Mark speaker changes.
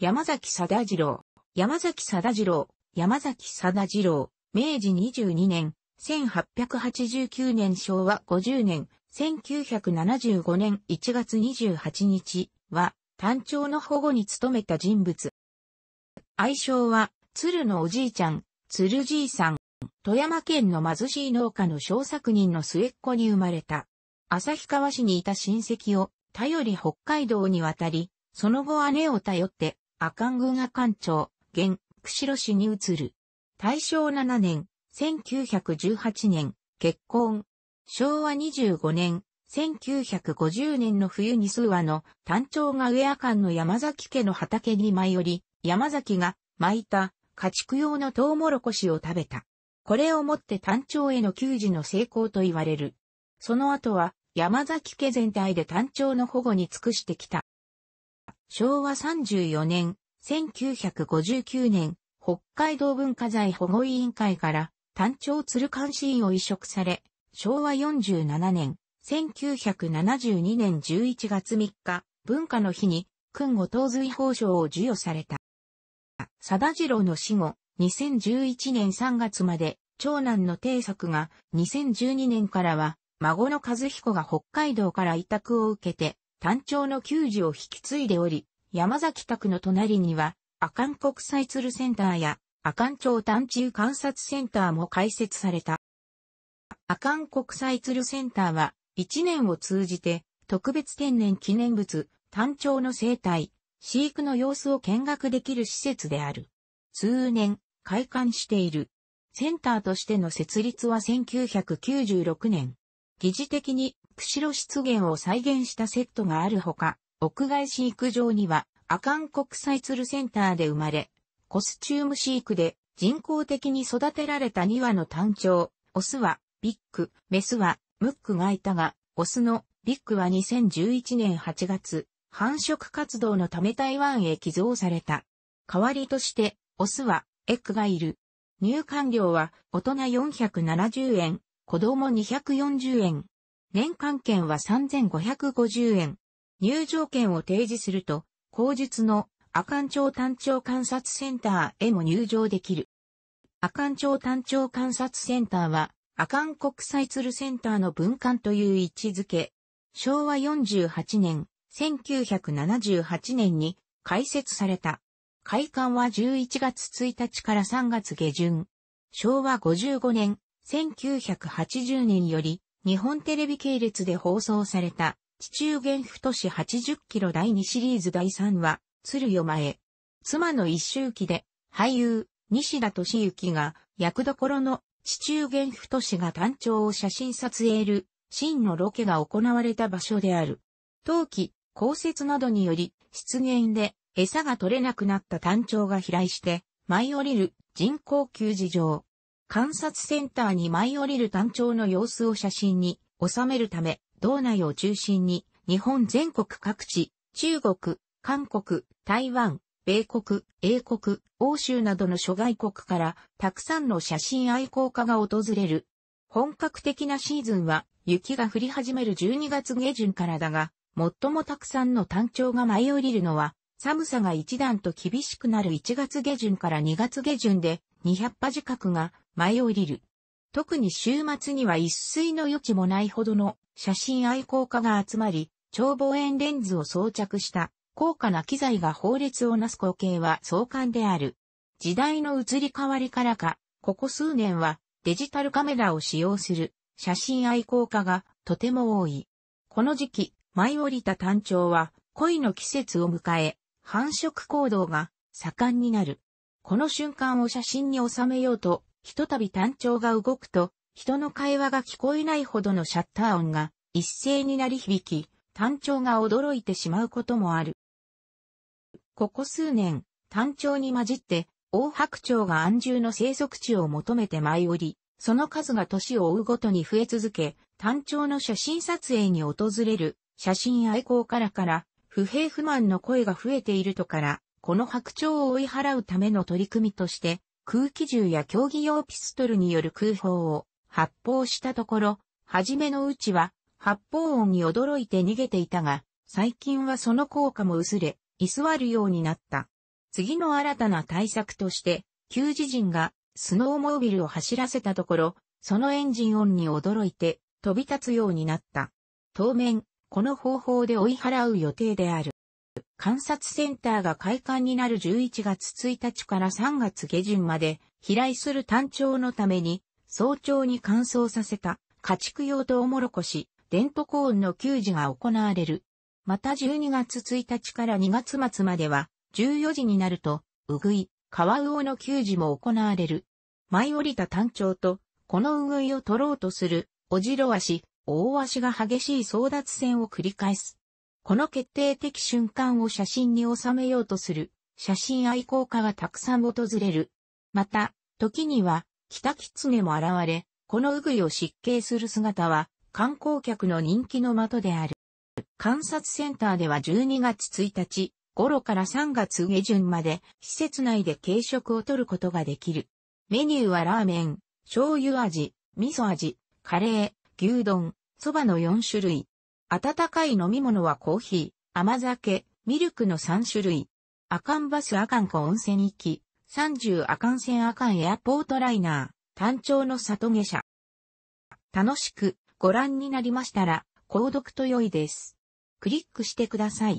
Speaker 1: 山崎貞次郎、山崎貞次郎、山崎貞次郎、明治22年、1889年昭和50年、1975年1月28日は、単調の保護に努めた人物。愛称は、鶴のおじいちゃん、鶴じいさん。富山県の貧しい農家の小作人の末っ子に生まれた。旭川市にいた親戚を、頼り北海道に渡り、その後姉を頼って、赤ん宮が官町、現、釧路市に移る。大正7年、1918年、結婚。昭和25年、1950年の冬に数羽の単調が上阿寒の山崎家の畑に舞い降り、山崎が巻いた家畜用のトウモロコシを食べた。これをもって単調への給仕の成功と言われる。その後は山崎家全体で単調の保護に尽くしてきた。昭和34年、1959年、北海道文化財保護委員会から単調鶴監視員を移植され、昭和47年、1972年11月3日、文化の日に、君後等髄報賞を授与された。貞次郎の死後、2011年3月まで、長男の定作が、2012年からは、孫の和彦が北海道から委託を受けて、単調の球児を引き継いでおり、山崎宅の隣には、阿寒国際鶴センターや、阿寒町単中観察センターも開設された。阿寒国際鶴センターは、1年を通じて、特別天然記念物、単調の生態、飼育の様子を見学できる施設である。通年、開館している。センターとしての設立は1996年。疑似的に釧路湿原を再現したセットがあるほか、屋外飼育場には阿寒国際鶴センターで生まれ、コスチューム飼育で人工的に育てられた2羽の単調、オスはビッグ、メスはムックがいたが、オスのビッグは2011年8月、繁殖活動のため台湾へ寄贈された。代わりとして、オスはエッグがいる。入館料は大人470円、子供240円。年間券は3550円。入場券を提示すると、後日の阿寒町単調観察センターへも入場できる。阿寒町単調観察センターは、阿寒国際鶴センターの分館という位置づけ。昭和48年、1978年に開設された。開館は11月1日から3月下旬。昭和55年、1980年より日本テレビ系列で放送された地中元太市80キロ第2シリーズ第3話、鶴よ前。妻の一周期で俳優、西田敏行が役どころの地中元太市が単調を写真撮影る真のロケが行われた場所である。冬季、降雪などにより湿原で餌が取れなくなった単調が飛来して舞い降りる人工給事場。観察センターに舞い降りる単調の様子を写真に収めるため、道内を中心に日本全国各地、中国、韓国、台湾、米国、英国、欧州などの諸外国からたくさんの写真愛好家が訪れる。本格的なシーズンは雪が降り始める12月下旬からだが、最もたくさんの単調が舞い降りるのは寒さが一段と厳しくなる1月下旬から2月下旬で200羽近くが舞い降りる。特に週末には一睡の余地もないほどの写真愛好家が集まり、超望遠レンズを装着した高価な機材が法律をなす光景は壮観である。時代の移り変わりからか、ここ数年はデジタルカメラを使用する写真愛好家がとても多い。この時期、舞い降りた単調は恋の季節を迎え、繁殖行動が盛んになる。この瞬間を写真に収めようとひとたび単調が動くと、人の会話が聞こえないほどのシャッター音が一斉に鳴り響き、単調が驚いてしまうこともある。ここ数年、単調に混じって、大白鳥が安住の生息地を求めて舞い降り、その数が年を追うごとに増え続け、単調の写真撮影に訪れる写真愛好家らから不平不満の声が増えているとから、この白鳥を追い払うための取り組みとして、空気銃や競技用ピストルによる空砲を発砲したところ、初めのうちは発砲音に驚いて逃げていたが、最近はその効果も薄れ、居座るようになった。次の新たな対策として、給仕陣がスノーモービルを走らせたところ、そのエンジン音に驚いて飛び立つようになった。当面、この方法で追い払う予定である。観察センターが開館になる11月1日から3月下旬まで、飛来する単調のために、早朝に乾燥させた家畜用トウモロコシ、デントコーンの給仕が行われる。また12月1日から2月末までは、14時になると、うぐい、カワウオの給仕も行われる。舞い降りた単調と、このうぐいを取ろうとする、おじろシ、大足が激しい争奪戦を繰り返す。この決定的瞬間を写真に収めようとする写真愛好家がたくさん訪れる。また、時には、北ネも現れ、このうぐいを失敬する姿は、観光客の人気の的である。観察センターでは12月1日頃から3月下旬まで施設内で軽食をとることができる。メニューはラーメン、醤油味、味噌味、カレー、牛丼、蕎麦の4種類。温かい飲み物はコーヒー、甘酒、ミルクの3種類。アカンバスアカン湖温泉行き、30アカン線アカンエアポートライナー、単調の里下車。楽しくご覧になりましたら、購読と良いです。クリックしてください。